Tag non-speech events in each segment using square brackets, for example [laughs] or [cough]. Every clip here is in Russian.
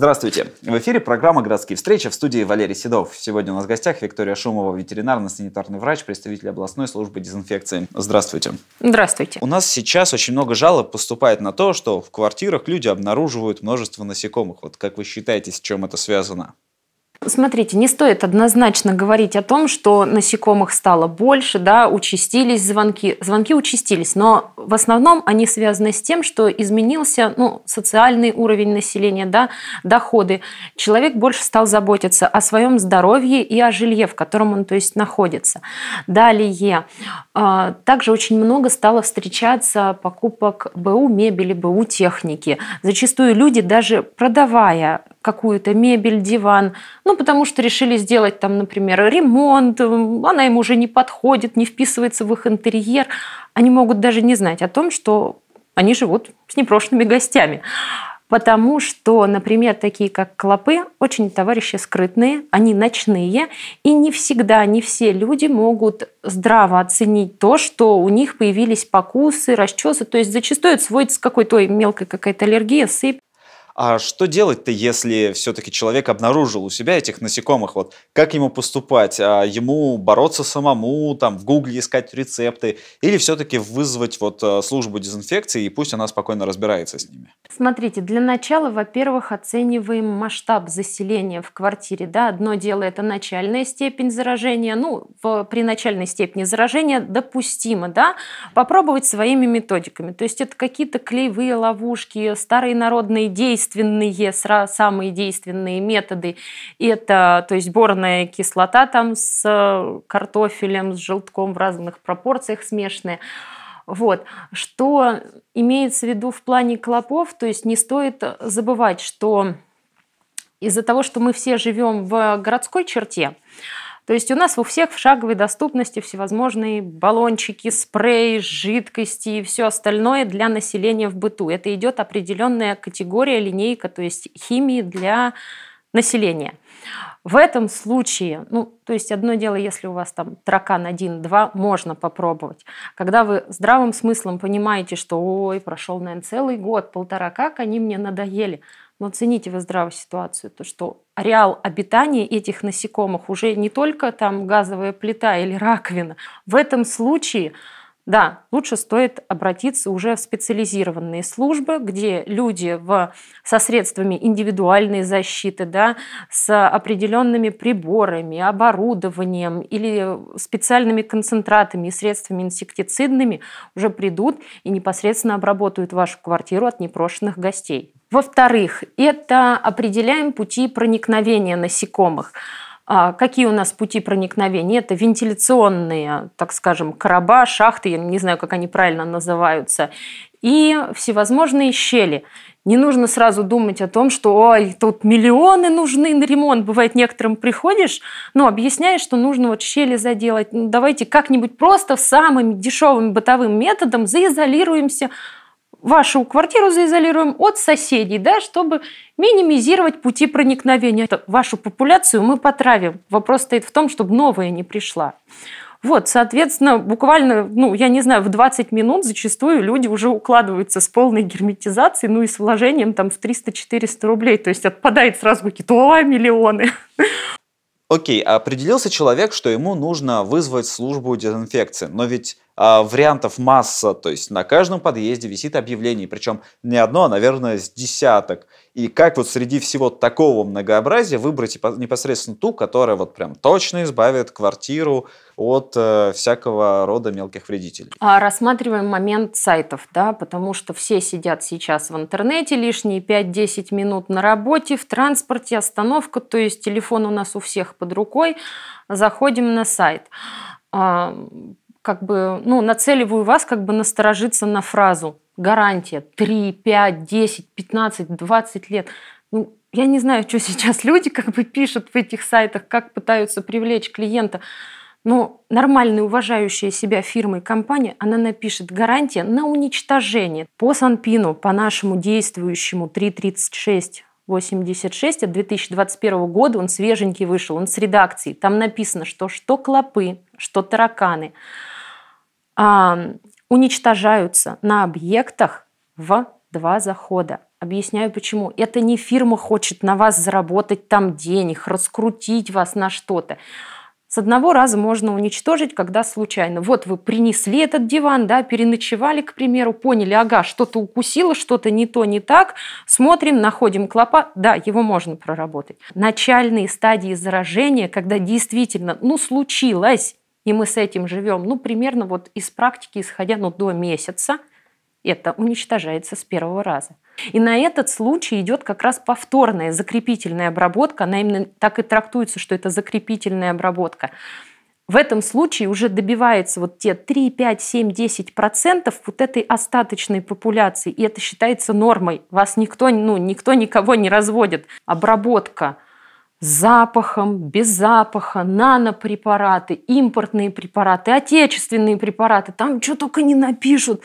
Здравствуйте. В эфире программа «Городские встречи» в студии Валерий Седов. Сегодня у нас в гостях Виктория Шумова, ветеринарно-санитарный врач, представитель областной службы дезинфекции. Здравствуйте. Здравствуйте. У нас сейчас очень много жалоб поступает на то, что в квартирах люди обнаруживают множество насекомых. Вот как вы считаете, с чем это связано? смотрите, не стоит однозначно говорить о том, что насекомых стало больше, да, участились звонки. Звонки участились, но в основном они связаны с тем, что изменился ну, социальный уровень населения, да, доходы. Человек больше стал заботиться о своем здоровье и о жилье, в котором он то есть, находится. Далее, а, также очень много стало встречаться покупок БУ мебели, БУ техники. Зачастую люди, даже продавая какую-то мебель, диван, ну, потому что решили сделать там, например, ремонт, она им уже не подходит, не вписывается в их интерьер. Они могут даже не знать о том, что они живут с непрошенными гостями. Потому что, например, такие как клопы очень товарищи скрытные, они ночные, и не всегда, не все люди могут здраво оценить то, что у них появились покусы, расчесы. То есть зачастую это сводится к какой-то мелкой какой то аллергия, сыпь. А что делать-то, если все-таки человек обнаружил у себя этих насекомых? Вот как ему поступать? А ему бороться самому, там в Гугле искать рецепты, или все-таки вызвать вот э, службу дезинфекции и пусть она спокойно разбирается с ними? Смотрите, для начала, во-первых, оцениваем масштаб заселения в квартире. Да, одно дело это начальная степень заражения, ну в, при начальной степени заражения допустимо, да, попробовать своими методиками. То есть это какие-то клеевые ловушки, старые народные действия действенные, самые действенные методы. Это, то есть, борная кислота там с э, картофелем, с желтком в разных пропорциях смешанная. Вот. Что имеется в виду в плане клопов, то есть не стоит забывать, что из-за того, что мы все живем в городской черте, то есть у нас у всех в шаговой доступности всевозможные баллончики, спреи, жидкости и все остальное для населения в быту. Это идет определенная категория, линейка, то есть химии для населения. В этом случае, ну, то есть одно дело, если у вас там таракан 1-2, можно попробовать. Когда вы здравым смыслом понимаете, что, ой, прошел, наверное, целый год, полтора, как они мне надоели, но оцените вы здравую ситуацию, то что ареал обитания этих насекомых уже не только там газовая плита или раковина. В этом случае да, лучше стоит обратиться уже в специализированные службы, где люди в, со средствами индивидуальной защиты, да, с определенными приборами, оборудованием или специальными концентратами и средствами инсектицидными уже придут и непосредственно обработают вашу квартиру от непрошенных гостей. Во-вторых, это определяем пути проникновения насекомых. А, какие у нас пути проникновения? Это вентиляционные, так скажем, короба, шахты, я не знаю, как они правильно называются, и всевозможные щели. Не нужно сразу думать о том, что ой, тут миллионы нужны на ремонт. Бывает, некоторым приходишь, но ну, объясняешь, что нужно вот щели заделать. Ну, давайте как-нибудь просто самым дешевым бытовым методом заизолируемся, вашу квартиру заизолируем от соседей, да, чтобы минимизировать пути проникновения. Вашу популяцию мы потравим. Вопрос стоит в том, чтобы новая не пришла. Вот, соответственно, буквально, ну, я не знаю, в 20 минут зачастую люди уже укладываются с полной герметизацией, ну и с вложением там в 300-400 рублей. То есть отпадает сразу какие-то, миллионы. Окей, okay, а определился человек, что ему нужно вызвать службу дезинфекции. Но ведь а, вариантов масса, то есть на каждом подъезде висит объявление, причем не одно, а, наверное, с десяток. И как вот среди всего такого многообразия выбрать непосредственно ту, которая вот прям точно избавит квартиру от э, всякого рода мелких вредителей? А рассматриваем момент сайтов, да, потому что все сидят сейчас в интернете лишние 5-10 минут на работе, в транспорте, остановка, то есть телефон у нас у всех под рукой, заходим на сайт как бы, ну, нацеливаю вас как бы насторожиться на фразу гарантия 3, 5, 10, 15, 20 лет. Ну, я не знаю, что сейчас [laughs] люди как бы пишут в этих сайтах, как пытаются привлечь клиента. Но нормальная, уважающая себя фирма и компания, она напишет гарантия на уничтожение. По Санпину, по нашему действующему 336 86 от 2021 года, он свеженький вышел, он с редакцией. Там написано, что что клопы, что тараканы – уничтожаются на объектах в два захода. Объясняю почему. Это не фирма хочет на вас заработать там денег, раскрутить вас на что-то. С одного раза можно уничтожить, когда случайно. Вот вы принесли этот диван, да, переночевали, к примеру, поняли, ага, что-то укусило, что-то не то, не так. Смотрим, находим клопа, да, его можно проработать. Начальные стадии заражения, когда действительно, ну, случилось, и мы с этим живем, ну, примерно вот из практики, исходя, ну, до месяца, это уничтожается с первого раза. И на этот случай идет как раз повторная закрепительная обработка. Она именно так и трактуется, что это закрепительная обработка. В этом случае уже добивается вот те 3, 5, 7, 10 процентов вот этой остаточной популяции. И это считается нормой. Вас никто, ну, никто никого не разводит. Обработка – запахом, без запаха, нанопрепараты, импортные препараты, отечественные препараты. Там что только не напишут.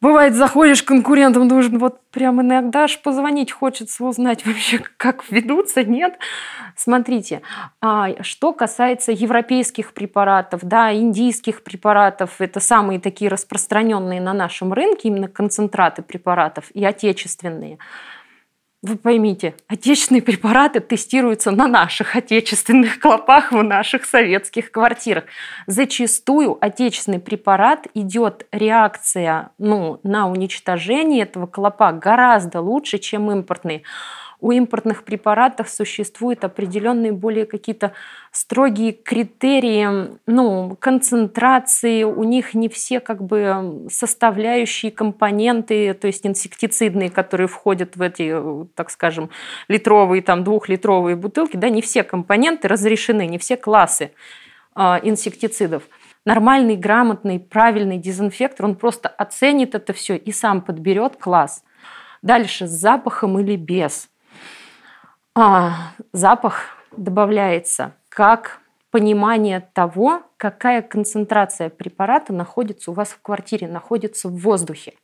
Бывает, заходишь к конкурентам, думаешь, вот прям иногда аж позвонить хочется узнать вообще, как ведутся, нет? Смотрите, а, что касается европейских препаратов, да, индийских препаратов, это самые такие распространенные на нашем рынке, именно концентраты препаратов и отечественные – вы поймите, отечественные препараты тестируются на наших отечественных клопах в наших советских квартирах. Зачастую отечественный препарат идет реакция ну, на уничтожение этого клопа гораздо лучше, чем импортный у импортных препаратов существуют определенные более какие-то строгие критерии, ну, концентрации, у них не все как бы составляющие компоненты, то есть инсектицидные, которые входят в эти, так скажем, литровые, там, двухлитровые бутылки, да, не все компоненты разрешены, не все классы а, инсектицидов нормальный, грамотный, правильный дезинфектор, он просто оценит это все и сам подберет класс. Дальше с запахом или без а, запах добавляется как понимание того, какая концентрация препарата находится у вас в квартире, находится в воздухе.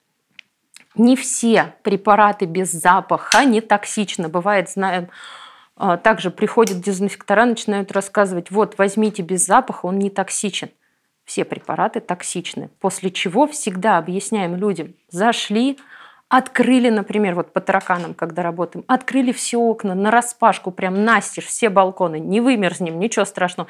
Не все препараты без запаха не токсичны. Бывает, знаем, а, также приходят дезинфектора, начинают рассказывать, вот, возьмите без запаха, он не токсичен. Все препараты токсичны. После чего всегда объясняем людям, зашли, Открыли, например, вот по тараканам, когда работаем, открыли все окна на распашку, прям настежь, все балконы, не вымерзнем, ничего страшного.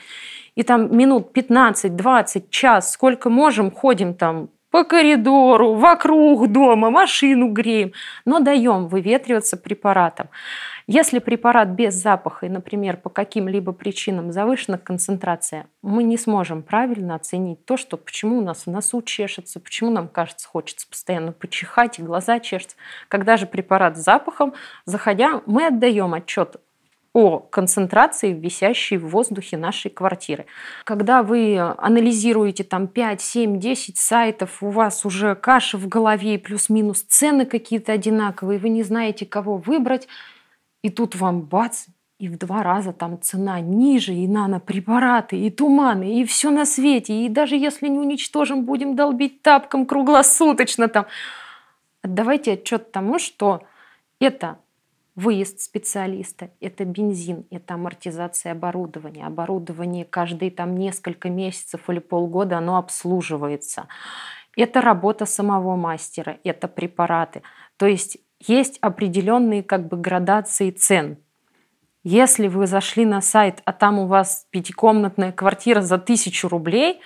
И там минут 15, 20, час, сколько можем, ходим там по коридору, вокруг дома, машину греем, но даем выветриваться препаратом. Если препарат без запаха и, например, по каким-либо причинам завышена концентрация, мы не сможем правильно оценить то, что почему у нас в носу чешется, почему нам кажется, хочется постоянно почихать и глаза чешутся. Когда же препарат с запахом, заходя, мы отдаем отчет о концентрации, висящей в воздухе нашей квартиры. Когда вы анализируете там 5, 7, 10 сайтов, у вас уже каша в голове, плюс-минус цены какие-то одинаковые, вы не знаете, кого выбрать, и тут вам бац, и в два раза там цена ниже, и нанопрепараты, и туманы, и все на свете, и даже если не уничтожим, будем долбить тапком круглосуточно там. давайте отчет тому, что это выезд специалиста, это бензин, это амортизация оборудования. Оборудование каждые там несколько месяцев или полгода оно обслуживается. Это работа самого мастера, это препараты. То есть есть определенные как бы градации цен. Если вы зашли на сайт, а там у вас пятикомнатная квартира за тысячу рублей,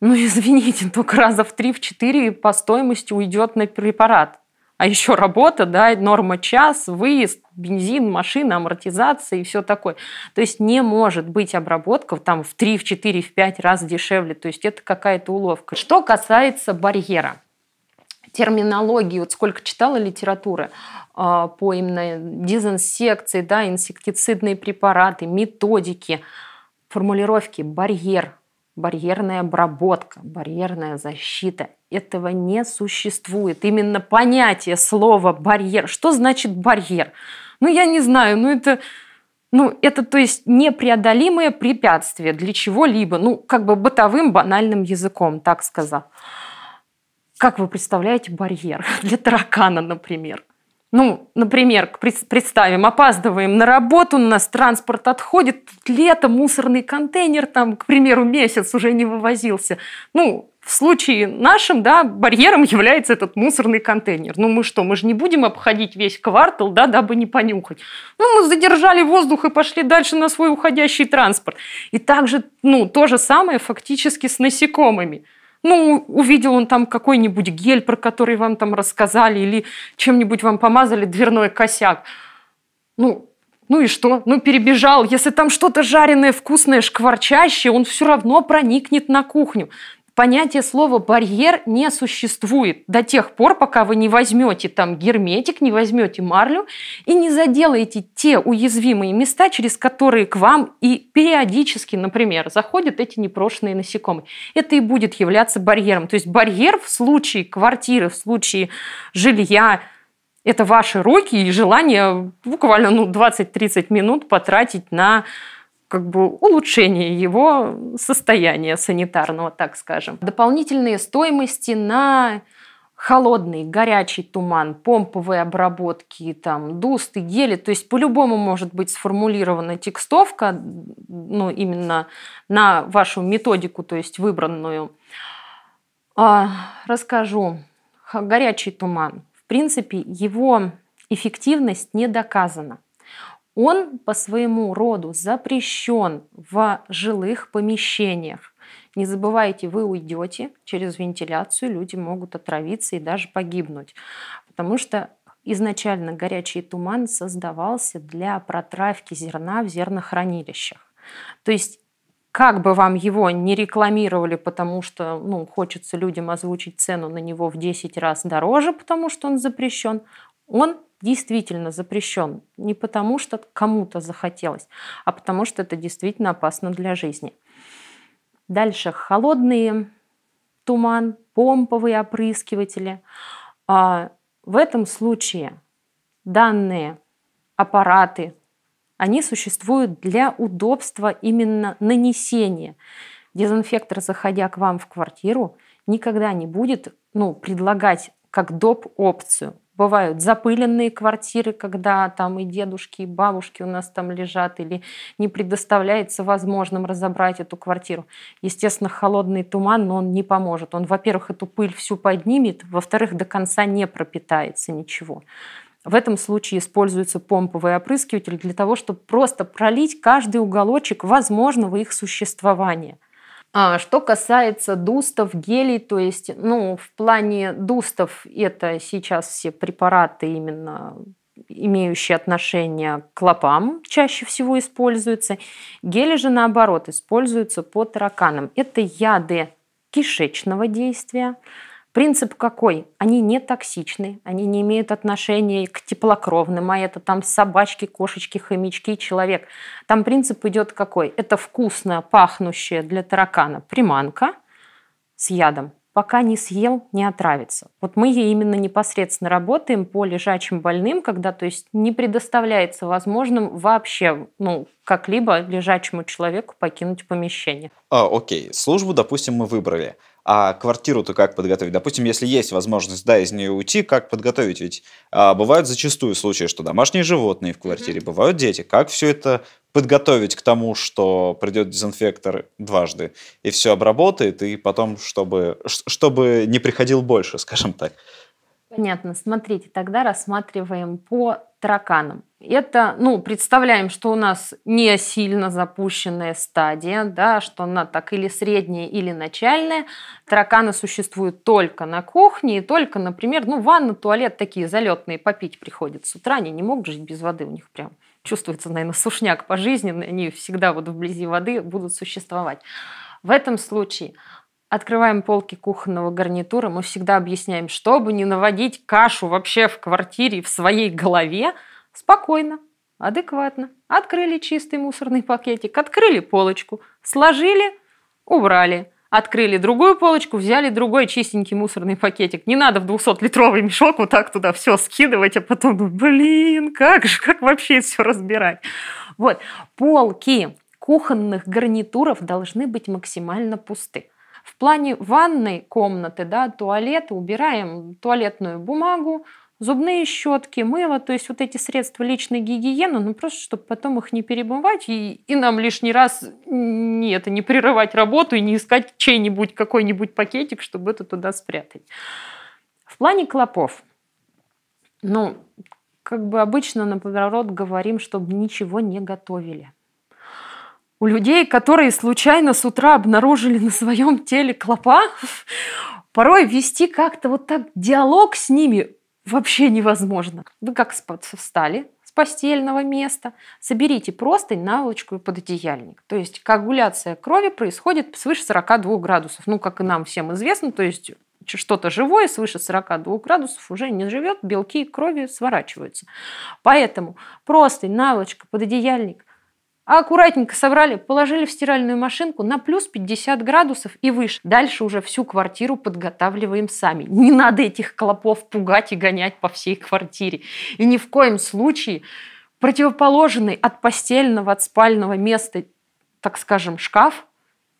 ну извините, [laughs] только раза в три, в четыре по стоимости уйдет на препарат а еще работа, да, норма час, выезд, бензин, машина, амортизация и все такое. То есть не может быть обработка там в 3, в 4, в 5 раз дешевле. То есть это какая-то уловка. Что касается барьера терминологии, вот сколько читала литературы а, по именно дезинсекции, да, инсектицидные препараты, методики, формулировки, барьер, барьерная обработка, барьерная защита. Этого не существует. Именно понятие слова барьер. Что значит барьер? Ну, я не знаю, ну это... Ну, это, то есть, непреодолимое препятствие для чего-либо, ну, как бы бытовым банальным языком, так сказал. Как вы представляете барьер [laughs] для таракана, например? Ну, например, представим, опаздываем на работу, у нас транспорт отходит, тут лето, мусорный контейнер там, к примеру, месяц уже не вывозился. Ну, в случае нашим, да, барьером является этот мусорный контейнер. Ну мы что, мы же не будем обходить весь квартал, да, дабы не понюхать. Ну мы задержали воздух и пошли дальше на свой уходящий транспорт. И также, ну, то же самое фактически с насекомыми – ну, увидел он там какой-нибудь гель, про который вам там рассказали, или чем-нибудь вам помазали дверной косяк. Ну, ну и что? Ну, перебежал. Если там что-то жареное, вкусное, шкварчащее, он все равно проникнет на кухню понятие слова «барьер» не существует до тех пор, пока вы не возьмете там герметик, не возьмете марлю и не заделаете те уязвимые места, через которые к вам и периодически, например, заходят эти непрошенные насекомые. Это и будет являться барьером. То есть барьер в случае квартиры, в случае жилья, это ваши руки и желание буквально ну, 20-30 минут потратить на как бы улучшение его состояния санитарного, так скажем. Дополнительные стоимости на холодный, горячий туман, помповые обработки, там, дусты, гели. То есть по-любому может быть сформулирована текстовка, ну, именно на вашу методику, то есть выбранную. А, расскажу. Горячий туман. В принципе, его эффективность не доказана. Он по своему роду запрещен в жилых помещениях. Не забывайте, вы уйдете через вентиляцию, люди могут отравиться и даже погибнуть, потому что изначально горячий туман создавался для протравки зерна в зернохранилищах. То есть как бы вам его не рекламировали, потому что ну, хочется людям озвучить цену на него в 10 раз дороже, потому что он запрещен, он действительно запрещен не потому, что кому-то захотелось, а потому что это действительно опасно для жизни. Дальше холодные туман, помповые опрыскиватели. А в этом случае данные аппараты, они существуют для удобства именно нанесения. Дезинфектор, заходя к вам в квартиру, никогда не будет ну, предлагать как доп. опцию. Бывают запыленные квартиры, когда там и дедушки, и бабушки у нас там лежат, или не предоставляется возможным разобрать эту квартиру. Естественно, холодный туман, но он не поможет. Он, во-первых, эту пыль всю поднимет, во-вторых, до конца не пропитается ничего. В этом случае используется помповый опрыскиватель для того, чтобы просто пролить каждый уголочек возможного их существования – а что касается дустов, гелей, то есть, ну, в плане дустов это сейчас все препараты именно имеющие отношение к лопам, чаще всего используются. Гели же, наоборот, используются по тараканам. Это яды кишечного действия, Принцип какой? Они не токсичны, они не имеют отношения к теплокровным, а это там собачки, кошечки, хомячки, человек. Там принцип идет какой? Это вкусно пахнущая для таракана приманка с ядом, пока не съел, не отравится. Вот мы ей именно непосредственно работаем по лежачим больным, когда то есть не предоставляется возможным вообще, ну, как-либо лежачему человеку покинуть помещение. А, окей, службу, допустим, мы выбрали – а квартиру-то как подготовить? Допустим, если есть возможность, да, из нее уйти, как подготовить? Ведь а, бывают зачастую случаи, что домашние животные в квартире, mm-hmm. бывают дети. Как все это подготовить к тому, что придет дезинфектор дважды и все обработает, и потом, чтобы, чтобы не приходил больше, скажем так? Понятно. Смотрите, тогда рассматриваем по тараканом. Это, ну, представляем, что у нас не сильно запущенная стадия, да, что она так или средняя, или начальная. Тараканы существуют только на кухне и только, например, ну, ванна, туалет такие залетные попить приходят с утра, они не могут жить без воды, у них прям чувствуется, наверное, сушняк пожизненный, они всегда вот вблизи воды будут существовать. В этом случае Открываем полки кухонного гарнитура, мы всегда объясняем, чтобы не наводить кашу вообще в квартире, в своей голове, спокойно, адекватно. Открыли чистый мусорный пакетик, открыли полочку, сложили, убрали. Открыли другую полочку, взяли другой чистенький мусорный пакетик. Не надо в 200-литровый мешок вот так туда все скидывать, а потом, блин, как же, как вообще все разбирать? Вот, полки кухонных гарнитуров должны быть максимально пусты. В плане ванной комнаты, да, туалета убираем туалетную бумагу, зубные щетки, мыло, то есть вот эти средства личной гигиены, ну просто чтобы потом их не перебывать и, и нам лишний раз не, это, не прерывать работу и не искать чей-нибудь какой-нибудь пакетик, чтобы это туда спрятать. В плане клопов, ну, как бы обычно наоборот говорим, чтобы ничего не готовили – у людей, которые случайно с утра обнаружили на своем теле клопа, порой вести как-то вот так диалог с ними вообще невозможно. Вы как встали с постельного места, соберите простынь, наволочку и пододеяльник. То есть коагуляция крови происходит свыше 42 градусов. Ну, как и нам всем известно, то есть что-то живое свыше 42 градусов уже не живет, белки крови сворачиваются. Поэтому простынь, наволочка, пододеяльник а аккуратненько собрали, положили в стиральную машинку на плюс 50 градусов и выше. Дальше уже всю квартиру подготавливаем сами. Не надо этих клопов пугать и гонять по всей квартире. И ни в коем случае противоположный от постельного, от спального места, так скажем, шкаф,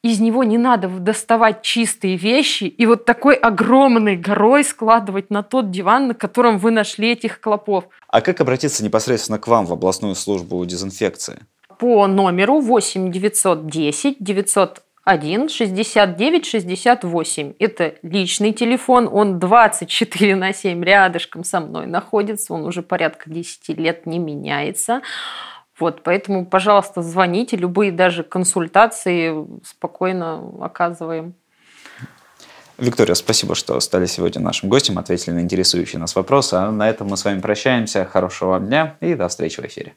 из него не надо доставать чистые вещи и вот такой огромной горой складывать на тот диван, на котором вы нашли этих клопов. А как обратиться непосредственно к вам в областную службу дезинфекции? по номеру 8 910 900 1 69 68. Это личный телефон, он 24 на 7 рядышком со мной находится, он уже порядка 10 лет не меняется. Вот, поэтому, пожалуйста, звоните, любые даже консультации спокойно оказываем. Виктория, спасибо, что стали сегодня нашим гостем, ответили на интересующие нас вопросы. А на этом мы с вами прощаемся. Хорошего вам дня и до встречи в эфире.